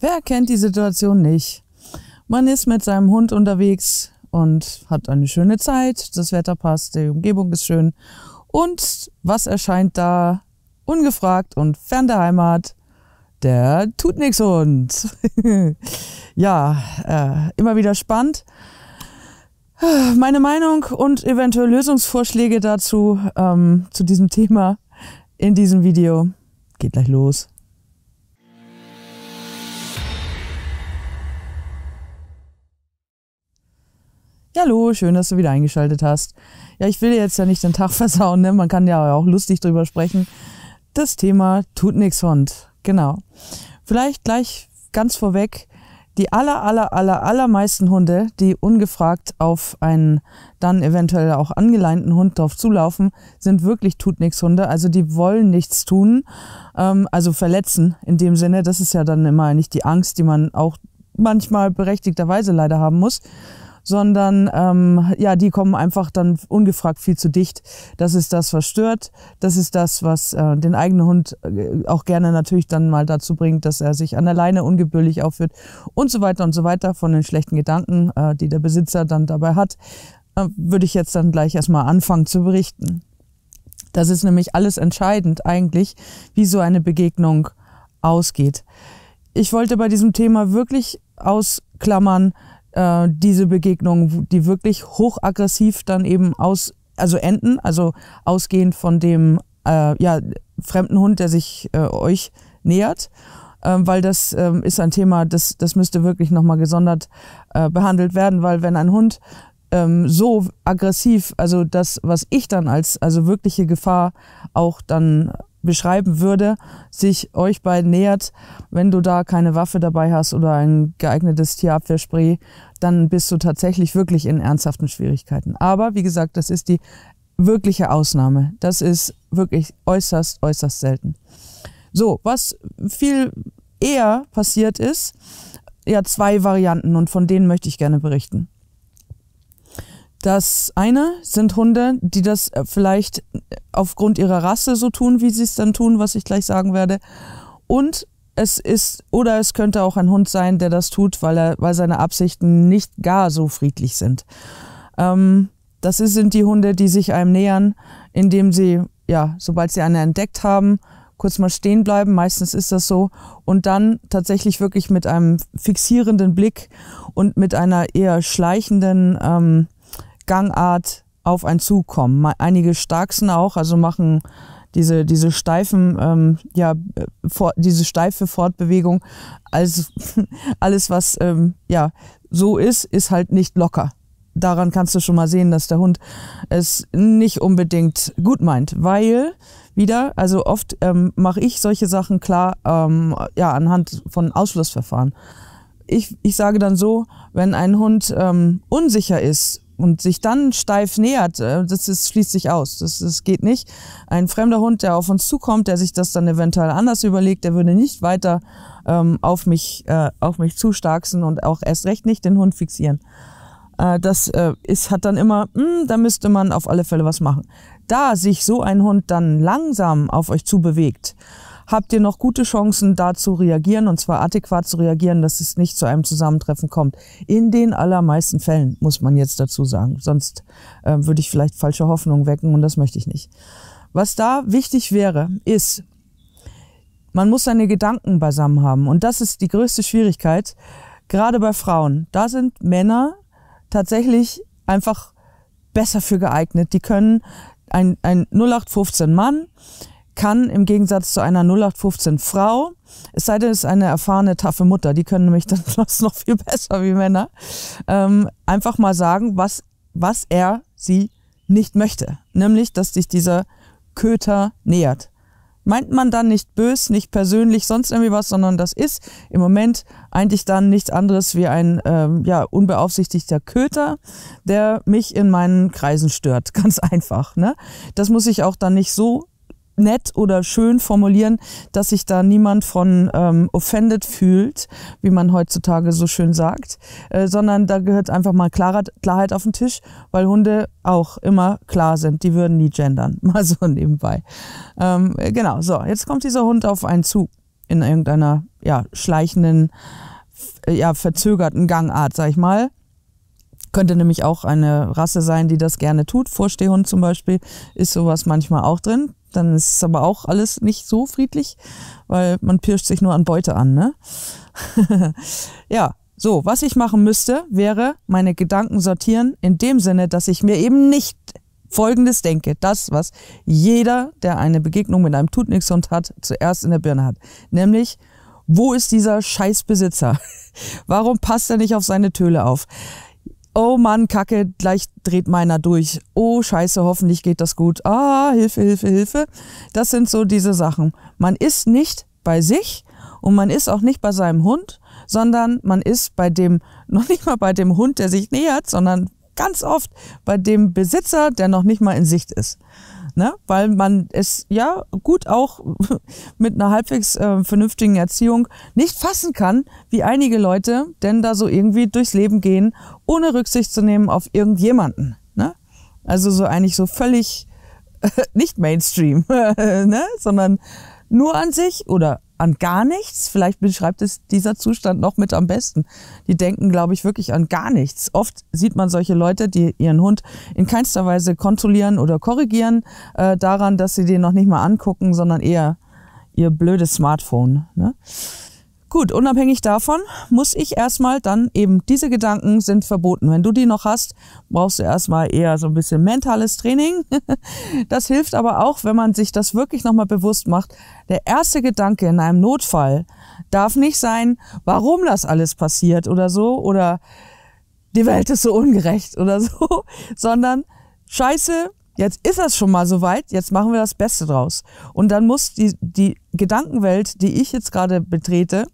Wer kennt die Situation nicht? Man ist mit seinem Hund unterwegs und hat eine schöne Zeit, das Wetter passt, die Umgebung ist schön. Und was erscheint da ungefragt und fern der Heimat? Der tut nichts Hund. ja, äh, immer wieder spannend. Meine Meinung und eventuell Lösungsvorschläge dazu ähm, zu diesem Thema in diesem Video. Geht gleich los. Hallo, schön, dass du wieder eingeschaltet hast. Ja, ich will dir jetzt ja nicht den Tag versauen, ne? man kann ja auch lustig drüber sprechen. Das Thema tut nichts Hund, genau. Vielleicht gleich ganz vorweg, die aller, aller, aller, allermeisten Hunde, die ungefragt auf einen dann eventuell auch angeleinten Hund drauf zulaufen, sind wirklich tut nichts Hunde. Also die wollen nichts tun, ähm, also verletzen in dem Sinne. Das ist ja dann immer nicht die Angst, die man auch manchmal berechtigterweise leider haben muss, sondern ähm, ja, die kommen einfach dann ungefragt viel zu dicht. Das ist das, was stört. Das ist das, was äh, den eigenen Hund äh, auch gerne natürlich dann mal dazu bringt, dass er sich an der Leine ungebührlich aufführt und so weiter und so weiter von den schlechten Gedanken, äh, die der Besitzer dann dabei hat, äh, würde ich jetzt dann gleich erstmal anfangen zu berichten. Das ist nämlich alles entscheidend eigentlich, wie so eine Begegnung ausgeht. Ich wollte bei diesem Thema wirklich ausklammern, äh, diese Begegnungen, die wirklich hochaggressiv dann eben aus, also enden, also ausgehend von dem äh, ja, fremden Hund, der sich äh, euch nähert. Ähm, weil das ähm, ist ein Thema, das, das müsste wirklich nochmal gesondert äh, behandelt werden, weil wenn ein Hund ähm, so aggressiv, also das, was ich dann als also wirkliche Gefahr auch dann beschreiben würde, sich euch beiden nähert. Wenn du da keine Waffe dabei hast oder ein geeignetes Tierabwehrspray, dann bist du tatsächlich wirklich in ernsthaften Schwierigkeiten. Aber wie gesagt, das ist die wirkliche Ausnahme. Das ist wirklich äußerst, äußerst selten. So, was viel eher passiert ist, ja, zwei Varianten und von denen möchte ich gerne berichten. Das eine sind Hunde, die das äh, vielleicht äh, aufgrund ihrer Rasse so tun, wie sie es dann tun, was ich gleich sagen werde. Und es ist, oder es könnte auch ein Hund sein, der das tut, weil, er, weil seine Absichten nicht gar so friedlich sind. Ähm, das sind die Hunde, die sich einem nähern, indem sie, ja, sobald sie einen entdeckt haben, kurz mal stehen bleiben, meistens ist das so, und dann tatsächlich wirklich mit einem fixierenden Blick und mit einer eher schleichenden ähm, Gangart auf einen kommen. Einige starksen auch, also machen diese, diese steifen, ähm, ja, for, diese steife Fortbewegung, alles, alles was ähm, ja, so ist, ist halt nicht locker. Daran kannst du schon mal sehen, dass der Hund es nicht unbedingt gut meint, weil wieder, also oft ähm, mache ich solche Sachen klar, ähm, ja, anhand von Ausschlussverfahren. Ich, ich sage dann so, wenn ein Hund ähm, unsicher ist und sich dann steif nähert, äh, das ist, schließt sich aus. Das, das geht nicht. Ein fremder Hund, der auf uns zukommt, der sich das dann eventuell anders überlegt, der würde nicht weiter ähm, auf, mich, äh, auf mich zustarksen und auch erst recht nicht den Hund fixieren. Äh, das äh, ist, hat dann immer, mh, hm, da müsste man auf alle Fälle was machen. Da sich so ein Hund dann langsam auf euch zubewegt, habt ihr noch gute Chancen, da zu reagieren und zwar adäquat zu reagieren, dass es nicht zu einem Zusammentreffen kommt. In den allermeisten Fällen, muss man jetzt dazu sagen. Sonst äh, würde ich vielleicht falsche Hoffnungen wecken und das möchte ich nicht. Was da wichtig wäre, ist, man muss seine Gedanken beisammen haben. Und das ist die größte Schwierigkeit, gerade bei Frauen. Da sind Männer tatsächlich einfach besser für geeignet. Die können ein, ein 0815 Mann, kann im Gegensatz zu einer 0815 Frau, es sei denn, es ist eine erfahrene, taffe Mutter, die können nämlich dann das noch viel besser wie Männer, ähm, einfach mal sagen, was, was er sie nicht möchte. Nämlich, dass sich dieser Köter nähert. Meint man dann nicht bös, nicht persönlich, sonst irgendwie was, sondern das ist im Moment eigentlich dann nichts anderes wie ein ähm, ja, unbeaufsichtigter Köter, der mich in meinen Kreisen stört. Ganz einfach. Ne? Das muss ich auch dann nicht so nett oder schön formulieren, dass sich da niemand von ähm, offended fühlt, wie man heutzutage so schön sagt, äh, sondern da gehört einfach mal Klarheit, Klarheit auf den Tisch, weil Hunde auch immer klar sind. Die würden nie gendern, mal so nebenbei. Ähm, genau, so, jetzt kommt dieser Hund auf einen zu in irgendeiner ja, schleichenden, ja, verzögerten Gangart, sag ich mal. Könnte nämlich auch eine Rasse sein, die das gerne tut. Vorstehhund zum Beispiel ist sowas manchmal auch drin. Dann ist es aber auch alles nicht so friedlich, weil man pirscht sich nur an Beute an. Ne? ja, so, was ich machen müsste, wäre meine Gedanken sortieren, in dem Sinne, dass ich mir eben nicht Folgendes denke, das, was jeder, der eine Begegnung mit einem Tutnixhund hat, zuerst in der Birne hat. Nämlich, wo ist dieser Scheißbesitzer? Warum passt er nicht auf seine Töle auf? oh Mann, Kacke, gleich dreht meiner durch. Oh Scheiße, hoffentlich geht das gut. Ah, Hilfe, Hilfe, Hilfe. Das sind so diese Sachen. Man ist nicht bei sich und man ist auch nicht bei seinem Hund, sondern man ist bei dem, noch nicht mal bei dem Hund, der sich nähert, sondern ganz oft bei dem Besitzer, der noch nicht mal in Sicht ist ne? weil man es ja gut auch mit einer halbwegs äh, vernünftigen Erziehung nicht fassen kann, wie einige Leute denn da so irgendwie durchs Leben gehen, ohne Rücksicht zu nehmen auf irgendjemanden. Ne? Also so eigentlich so völlig nicht Mainstream, ne? sondern nur an sich oder an gar nichts. Vielleicht beschreibt es dieser Zustand noch mit am besten. Die denken, glaube ich, wirklich an gar nichts. Oft sieht man solche Leute, die ihren Hund in keinster Weise kontrollieren oder korrigieren, äh, daran, dass sie den noch nicht mal angucken, sondern eher ihr blödes Smartphone. Ne? Gut, unabhängig davon muss ich erstmal dann eben, diese Gedanken sind verboten. Wenn du die noch hast, brauchst du erstmal eher so ein bisschen mentales Training. Das hilft aber auch, wenn man sich das wirklich nochmal bewusst macht. Der erste Gedanke in einem Notfall darf nicht sein, warum das alles passiert oder so oder die Welt ist so ungerecht oder so, sondern scheiße, jetzt ist das schon mal soweit, jetzt machen wir das Beste draus. Und dann muss die, die Gedankenwelt, die ich jetzt gerade betrete,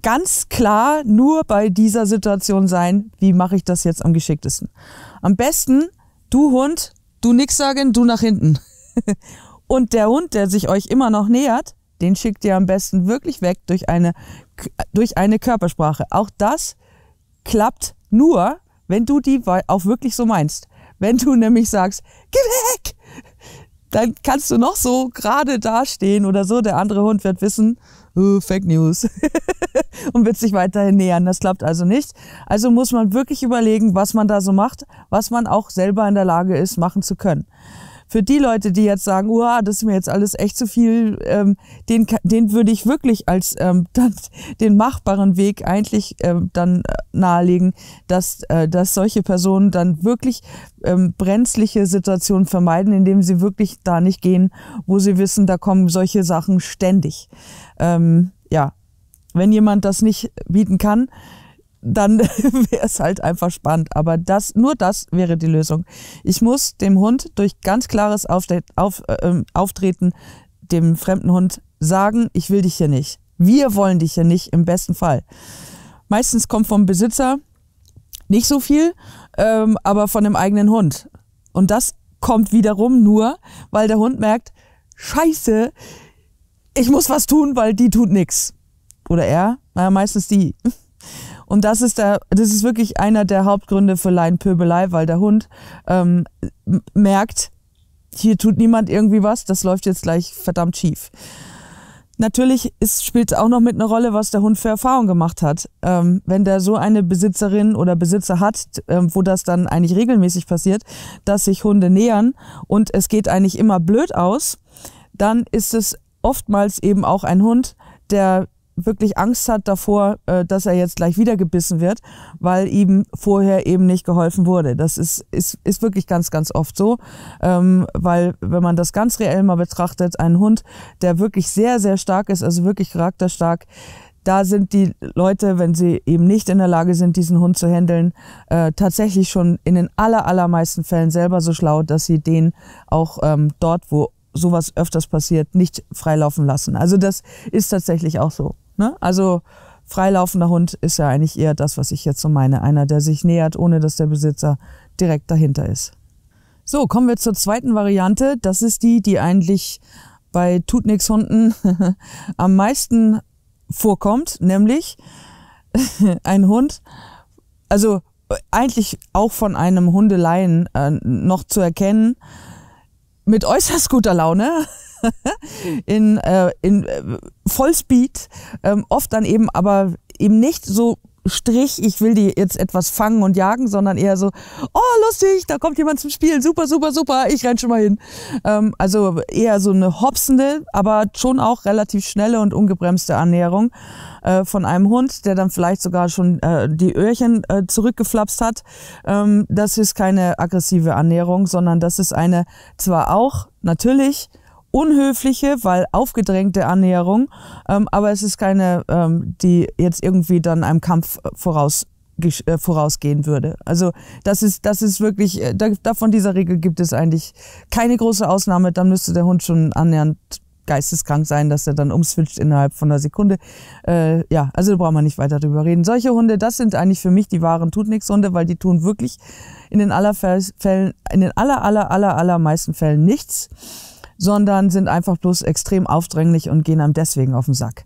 ganz klar nur bei dieser Situation sein, wie mache ich das jetzt am geschicktesten. Am besten, du Hund, du nix sagen, du nach hinten. Und der Hund, der sich euch immer noch nähert, den schickt ihr am besten wirklich weg durch eine, durch eine Körpersprache. Auch das klappt nur, wenn du die auch wirklich so meinst. Wenn du nämlich sagst, geh weg, dann kannst du noch so gerade dastehen oder so. Der andere Hund wird wissen, uh, Fake News und wird sich weiterhin nähern. Das klappt also nicht. Also muss man wirklich überlegen, was man da so macht, was man auch selber in der Lage ist, machen zu können für die Leute, die jetzt sagen, uah, das ist mir jetzt alles echt zu viel, ähm, den, den würde ich wirklich als ähm, den machbaren Weg eigentlich ähm, dann äh, nahelegen, dass, äh, dass solche Personen dann wirklich ähm, brenzliche Situationen vermeiden, indem sie wirklich da nicht gehen, wo sie wissen, da kommen solche Sachen ständig. Ähm, ja, wenn jemand das nicht bieten kann, dann wäre es halt einfach spannend. Aber das, nur das wäre die Lösung. Ich muss dem Hund durch ganz klares Aufste auf, äh, ähm, Auftreten dem fremden Hund sagen, ich will dich hier nicht. Wir wollen dich hier nicht, im besten Fall. Meistens kommt vom Besitzer nicht so viel, ähm, aber von dem eigenen Hund. Und das kommt wiederum nur, weil der Hund merkt, scheiße, ich muss was tun, weil die tut nichts. Oder er, naja, meistens die. Und das ist der, das ist wirklich einer der Hauptgründe für Laienpöbelei, weil der Hund ähm, merkt, hier tut niemand irgendwie was, das läuft jetzt gleich verdammt schief. Natürlich spielt es auch noch mit einer Rolle, was der Hund für Erfahrungen gemacht hat. Ähm, wenn der so eine Besitzerin oder Besitzer hat, ähm, wo das dann eigentlich regelmäßig passiert, dass sich Hunde nähern und es geht eigentlich immer blöd aus, dann ist es oftmals eben auch ein Hund, der wirklich Angst hat davor, äh, dass er jetzt gleich wieder gebissen wird, weil ihm vorher eben nicht geholfen wurde. Das ist, ist, ist wirklich ganz, ganz oft so, ähm, weil wenn man das ganz reell mal betrachtet, ein Hund, der wirklich sehr, sehr stark ist, also wirklich charakterstark, da sind die Leute, wenn sie eben nicht in der Lage sind, diesen Hund zu handeln, äh, tatsächlich schon in den aller, allermeisten Fällen selber so schlau, dass sie den auch ähm, dort, wo sowas öfters passiert, nicht freilaufen lassen. Also das ist tatsächlich auch so. Ne? Also freilaufender Hund ist ja eigentlich eher das, was ich jetzt so meine. Einer, der sich nähert, ohne dass der Besitzer direkt dahinter ist. So, kommen wir zur zweiten Variante. Das ist die, die eigentlich bei Tutnix-Hunden am meisten vorkommt, nämlich ein Hund, also eigentlich auch von einem Hundeleien äh, noch zu erkennen, mit äußerst guter Laune in, äh, in äh, Vollspeed, ähm, oft dann eben aber eben nicht so Strich, ich will die jetzt etwas fangen und jagen, sondern eher so, oh lustig, da kommt jemand zum Spielen, super, super, super, ich renn schon mal hin. Ähm, also eher so eine hopsende, aber schon auch relativ schnelle und ungebremste Annäherung äh, von einem Hund, der dann vielleicht sogar schon äh, die Öhrchen äh, zurückgeflapst hat. Ähm, das ist keine aggressive Annäherung, sondern das ist eine zwar auch natürlich unhöfliche, weil aufgedrängte Annäherung, ähm, aber es ist keine, ähm, die jetzt irgendwie dann einem Kampf äh, voraus äh, vorausgehen würde. Also das ist, das ist wirklich, äh, da, davon dieser Regel gibt es eigentlich keine große Ausnahme, dann müsste der Hund schon annähernd geisteskrank sein, dass er dann umswitcht innerhalb von einer Sekunde. Äh, ja, also da brauchen wir nicht weiter drüber reden. Solche Hunde, das sind eigentlich für mich die wahren tut nix Hunde, weil die tun wirklich in den aller Fällen, in den aller aller aller meisten Fällen nichts sondern sind einfach bloß extrem aufdringlich und gehen einem deswegen auf den Sack.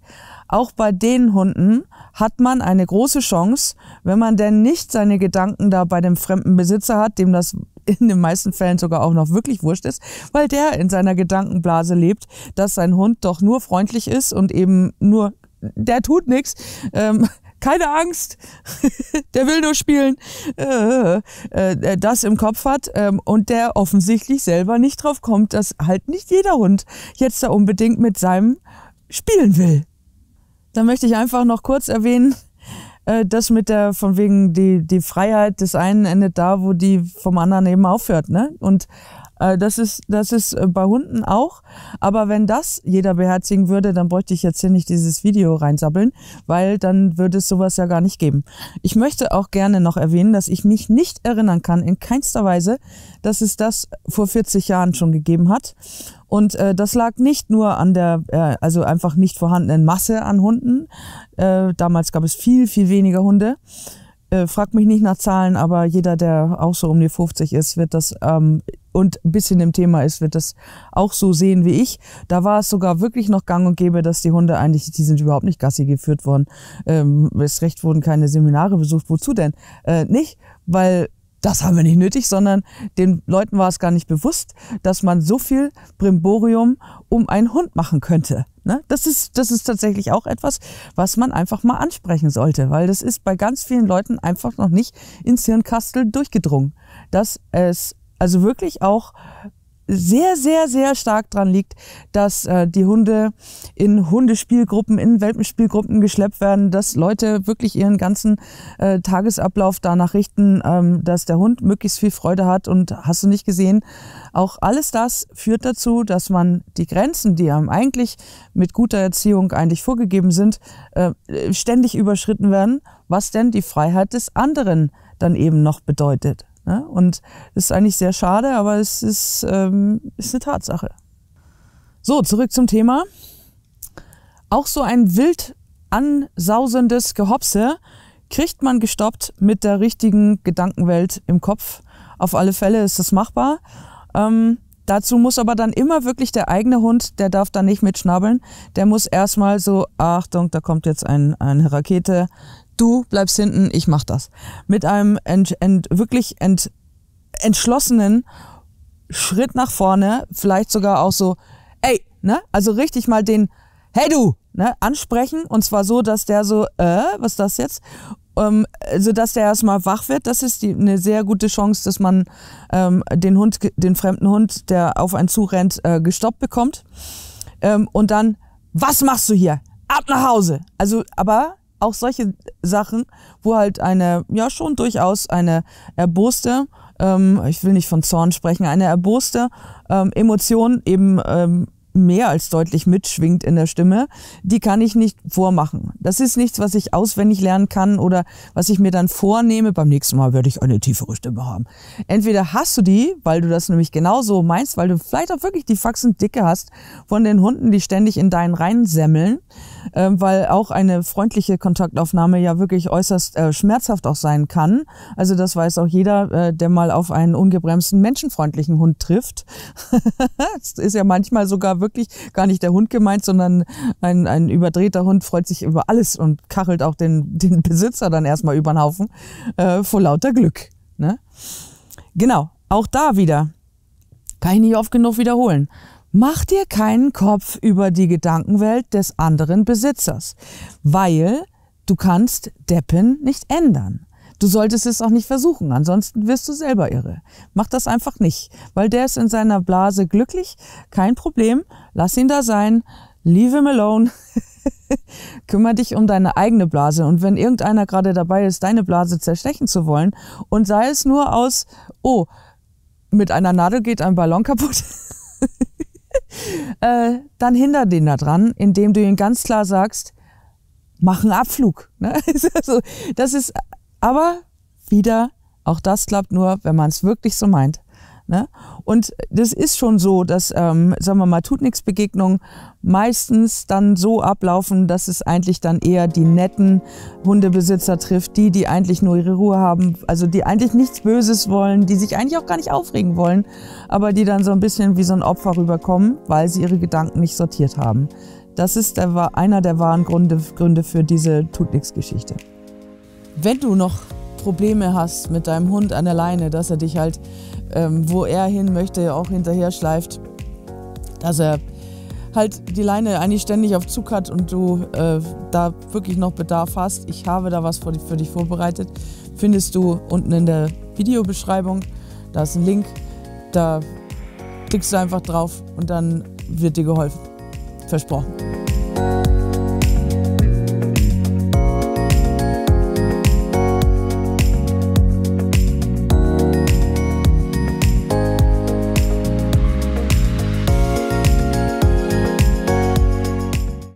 Auch bei den Hunden hat man eine große Chance, wenn man denn nicht seine Gedanken da bei dem fremden Besitzer hat, dem das in den meisten Fällen sogar auch noch wirklich wurscht ist, weil der in seiner Gedankenblase lebt, dass sein Hund doch nur freundlich ist und eben nur der tut nichts, ähm, keine Angst, der will nur spielen, äh, äh, äh das im Kopf hat äh, und der offensichtlich selber nicht drauf kommt, dass halt nicht jeder Hund jetzt da unbedingt mit seinem spielen will. Da möchte ich einfach noch kurz erwähnen, äh, dass mit der, von wegen die, die Freiheit des einen endet da, wo die vom anderen eben aufhört. Ne? Und äh, das ist, das ist äh, bei Hunden auch. Aber wenn das jeder beherzigen würde, dann bräuchte ich jetzt hier nicht dieses Video reinsabbeln, weil dann würde es sowas ja gar nicht geben. Ich möchte auch gerne noch erwähnen, dass ich mich nicht erinnern kann, in keinster Weise, dass es das vor 40 Jahren schon gegeben hat. Und äh, das lag nicht nur an der, äh, also einfach nicht vorhandenen Masse an Hunden. Äh, damals gab es viel, viel weniger Hunde äh, frag mich nicht nach Zahlen, aber jeder, der auch so um die 50 ist, wird das ähm, und ein bisschen im Thema ist, wird das auch so sehen wie ich. Da war es sogar wirklich noch gang und gäbe, dass die Hunde eigentlich, die sind überhaupt nicht Gassi geführt worden. Ähm, es recht wurden keine Seminare besucht. Wozu denn? Äh, nicht, weil das haben wir nicht nötig, sondern den Leuten war es gar nicht bewusst, dass man so viel Brimborium um einen Hund machen könnte. Ne? Das, ist, das ist tatsächlich auch etwas, was man einfach mal ansprechen sollte, weil das ist bei ganz vielen Leuten einfach noch nicht ins Hirnkastel durchgedrungen, dass es also wirklich auch sehr, sehr, sehr stark dran liegt, dass äh, die Hunde in Hundespielgruppen, in Welpenspielgruppen geschleppt werden, dass Leute wirklich ihren ganzen äh, Tagesablauf danach richten, ähm, dass der Hund möglichst viel Freude hat und hast du nicht gesehen. Auch alles das führt dazu, dass man die Grenzen, die einem eigentlich mit guter Erziehung eigentlich vorgegeben sind, äh, ständig überschritten werden, was denn die Freiheit des anderen dann eben noch bedeutet. Ne? Und das ist eigentlich sehr schade, aber es ist, ähm, ist eine Tatsache. So, zurück zum Thema. Auch so ein wild ansausendes Gehopse kriegt man gestoppt mit der richtigen Gedankenwelt im Kopf. Auf alle Fälle ist das machbar. Ähm, dazu muss aber dann immer wirklich der eigene Hund, der darf da nicht mitschnabbeln, der muss erstmal so, Achtung, da kommt jetzt ein, eine Rakete, du bleibst hinten, ich mach das. Mit einem ent, ent, wirklich ent, entschlossenen Schritt nach vorne, vielleicht sogar auch so, ey, ne? Also richtig mal den, hey du, ne? Ansprechen und zwar so, dass der so, äh, was ist das jetzt? Ähm, so dass der erstmal wach wird, das ist die, eine sehr gute Chance, dass man ähm, den Hund, den fremden Hund, der auf einen zurennt, äh, gestoppt bekommt. Ähm, und dann, was machst du hier? Ab nach Hause. Also, aber auch solche Sachen, wo halt eine, ja schon durchaus eine erboste, ähm, ich will nicht von Zorn sprechen, eine erboste ähm, Emotion eben ähm, mehr als deutlich mitschwingt in der Stimme, die kann ich nicht vormachen. Das ist nichts, was ich auswendig lernen kann oder was ich mir dann vornehme, beim nächsten Mal werde ich eine tiefere Stimme haben. Entweder hast du die, weil du das nämlich genauso meinst, weil du vielleicht auch wirklich die Faxen dicke hast von den Hunden, die ständig in deinen reinsemmeln, äh, weil auch eine freundliche Kontaktaufnahme ja wirklich äußerst äh, schmerzhaft auch sein kann. Also das weiß auch jeder, äh, der mal auf einen ungebremsten menschenfreundlichen Hund trifft. das ist ja manchmal sogar wirklich wirklich gar nicht der Hund gemeint, sondern ein, ein überdrehter Hund freut sich über alles und kachelt auch den, den Besitzer dann erstmal über den Haufen äh, vor lauter Glück. Ne? Genau, auch da wieder. Kann ich nicht oft genug wiederholen. Mach dir keinen Kopf über die Gedankenwelt des anderen Besitzers, weil du kannst Deppen nicht ändern. Du solltest es auch nicht versuchen, ansonsten wirst du selber irre. Mach das einfach nicht, weil der ist in seiner Blase glücklich, kein Problem, lass ihn da sein, leave him alone. Kümmer dich um deine eigene Blase und wenn irgendeiner gerade dabei ist, deine Blase zerstechen zu wollen und sei es nur aus, oh, mit einer Nadel geht ein Ballon kaputt. äh, dann hinder den da dran, indem du ihm ganz klar sagst, mach einen Abflug. Ne? Also, das ist aber wieder, auch das klappt nur, wenn man es wirklich so meint. Ne? Und das ist schon so, dass, ähm, sagen wir mal, tut nichts Begegnungen meistens dann so ablaufen, dass es eigentlich dann eher die netten Hundebesitzer trifft, die, die eigentlich nur ihre Ruhe haben, also die eigentlich nichts Böses wollen, die sich eigentlich auch gar nicht aufregen wollen, aber die dann so ein bisschen wie so ein Opfer rüberkommen, weil sie ihre Gedanken nicht sortiert haben. Das ist der, einer der wahren Gründe, Gründe für diese Tut nichts Geschichte wenn du noch Probleme hast mit deinem Hund an der Leine, dass er dich halt, ähm, wo er hin möchte, auch hinterher schleift, dass er halt die Leine eigentlich ständig auf Zug hat und du äh, da wirklich noch Bedarf hast, ich habe da was für, für dich vorbereitet, findest du unten in der Videobeschreibung. Da ist ein Link, da klickst du einfach drauf und dann wird dir geholfen. Versprochen.